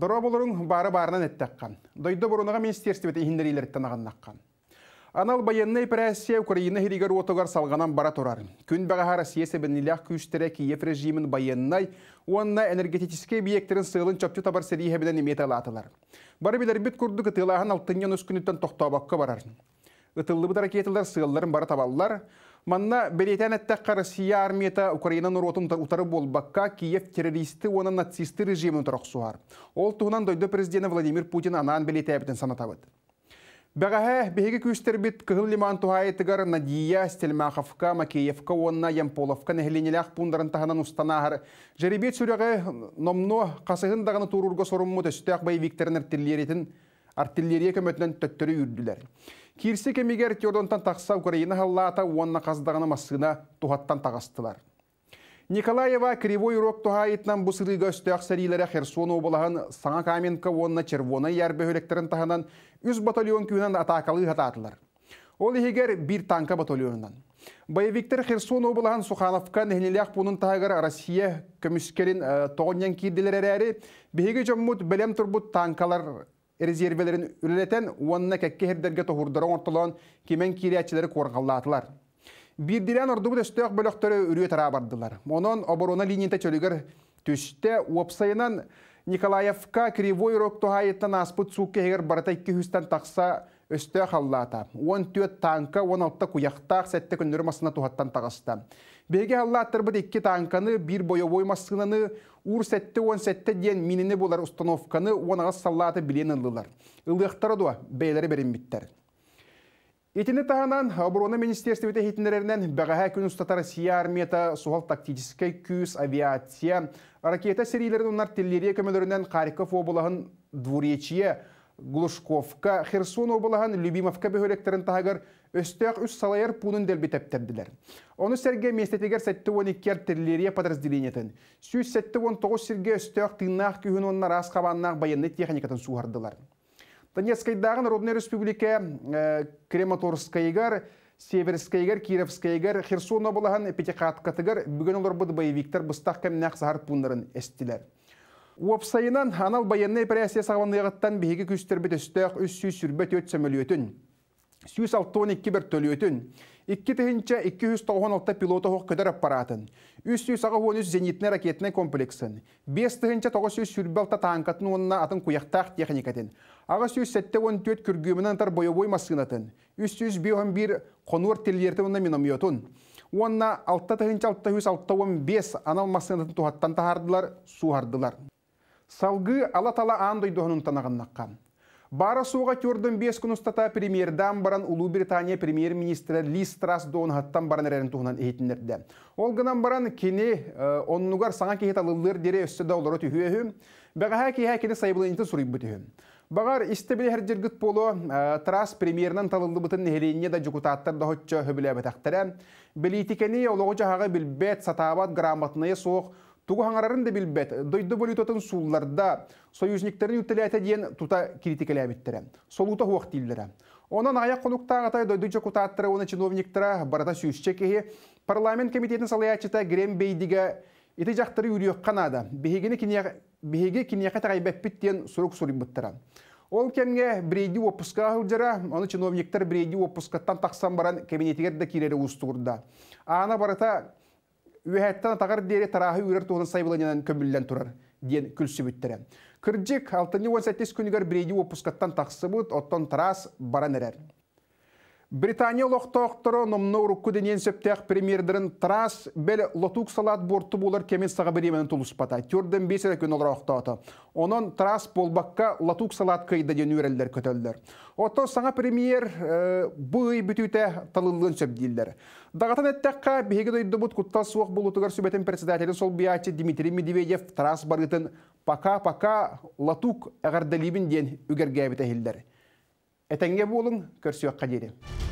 Дора бары барынан әттәққан. Дойды бұрынаға министерствет иһиннерилерттен ағаннаққан. Анал байынны операция Украина хиригер отогар салганан бара турар. Күн баға Россия себенилях күйістері Киев режимін баяннай, уанна энергетическе биектерін сылын чөпті табар сәрі ебінен металатылар. алатылар. Бары білер тұлағын күрді кытылахан алтыннен тоқтау тоқтабаққа барар ытыллыбыт ракеталар сығылларын бара табалылар. Манна білетен әтті Россия армията Украинан ұтары утары баққа Киев террористы оны нацисты режимін тұрақ суар. Ол туынан дойды президенті Владимир Путин анан білеті әбітін санатабыд. Бәғәһе бігі күстер бит кыһыл лиман туһайытыгар Надия Стелмаховка, Макеевка онна Ямполовка нәһленеләх пундарын ұстана устанаһар. жәребет сүрәгә номно қасығын дағыны турурга соруммут өстәк бай Виктор артиллерия көмөтүнөн төттірі үрділер. Кирсе кемегер тердонтан тақса Украина халлата онна қаздағына масығына тухаттан тағастылар. Николаева кривой урок тухайытнан бұсырыға үсті Херсон обылағын саңа каменка уонна червона ярбе өлектерін тағынан үз батальон күйінен атакалы хататылар. Ол егер бір танка батальонынан. Боевиктер Херсон обылаған Сухановка нәхнелек бұның тағыр Россия көміскерін э, тоғынен кейділер әрі, жоммут бәлем турбут танкалар резервелерін үрілетен, уанна кәкке хердерге тоғырдыран ортолон кемен кириячылары қорғалатылар. Бирдирен ордугу төстөк бөлөктөрү үрүө тара бардылар. Онон оборона линията чөлүгөр түштө өпсайынан Николаевка кривой рок тухайыттан аспыт сукке хегер барата 200 тақса өстө халлаата. 14 танка, 16 та сәтті күннөрү масына тухаттан тағысты. Беге аллаттар бұд екі танканы бір бойы оймасынаны, ур сәтті он сәтті ден миніне болар установканы ағыз саллаты білен ұлылар. Илықтары дуа бәйлері беренбіттер. Етіні тағынан оборона министерстві өте бага бәғаға күн ұстатар сия армията суғал тактическай күйіс авиация, ракета серийлерін ұнар теллерия көмелерінен Харьков обылағын дворечия, Глушковка, Херсон облаган, Любимовка бөһөлөктәрен тағыр өстөк үс салайыр пунын дәлбі тәптәрділер. Оны сәрге местетегер сәтті он иккер тірлерия подразделениятын. Сүз сәтті он тоғыз сәрге өстөк тыйнақ күйін оннар асқабаннақ байынны техникатын суғардылар. Донецкайдағы Народная Республика э, Крематорскайгар, Северскайгар, Кировскайгар, Херсон обалаһан эпитекат катыгар бүгін олар байы боевиктер бұстақ кәмінақ сағар пунларын әстілер. Уапсайынан анал баянны прессе сағланыйғыттан бейгі күстербет үстәқ үс сүй сүрбет өт сөмілетін. Сүйіс алтуын екі бір төлетін. Икки тіхінче 296 пилоты хоқ көдір аппаратын. Үс сүйіс ағы он үс зенитіне ракетіне комплексін. Бес тіхінче тоғы сүйіс сүрбелта танкатын онына атын куяқтақ техникатын. Ағы сүйіс 14 күргімінің тар бойовой масынатын. Үс сүйіс бейоған бір қонуар тілерді онына минометін. Онына 6 тіхінче 615 анал Салгы ала тала андой дохнун танағаннаққан. Бара суға көрдің бес күн ұстата премьердан баран Улу Британия премьер-министрі Ли Страс доғын хаттан баран әрін туғынан ейтіндерді. Ол ғынан баран кені э, оннугар саңа кейт алылыр дере өсті даулары түйі өйі, бәғаға кейі әкені сайбылайынты сұрып бүтігі. Бағар істебілі әрдергіт болу, э, Трас премьернан талылды бұтын нехелейіне да жүкутаттар да хөтчі хөбілі әбетақтары. Білейтікені олығы жағағы білбет сатабат грамотные соқ, Тугу хаңарарын да билбет, дойды валютатын сулларда союзниктерін үттілі дейін тута критикалі әбіттірі. Солута хуақ дейлдірі. Онан аяқ қонуқтағытай дойды жокутаттыры, оны чиновниктіра барата сүйішче Парламент комитетін салаячыта Грем Бейдіге Ити жақтыры үйрек қанады. Бігегені кенеқі тағайбәппіттен сұрық Ол кемге бірейді опысқа ғылдыра, оны чиновниктер бірейді опысқаттан тақсан баран кабинетігер де ұстығырда. Ана барата үһәттен тағар дере тарахы үрер туһун көмілден тұрар, ден күлсіп бүттірі. Кырджик 6-18 күнігер бірейді опускаттан тақсы бұд, оттан тарас баран әрер. Британия лоқтоқтыры номны ұрыққыденен сөптәқ премьердерін трас бел лотук салат борты болар кемен сағы беременін тұлыспата. Түрден бесері көн олар оқтоқты. Онын трас болбаққа лотук салат да үйрелдер көтелдер. Отто саңа премьер э, бұй бүтіте талылығын сөпдейлдер. Дағатан әттәққа бігегі дойды бұд құттал суық бұл ұтығар сөбетін председателі сол биати Дмитрий Медведев трас барғытын пока-пока латук әғардалибін ден үгергәбіті хелдер. Этенге болын өк қадері.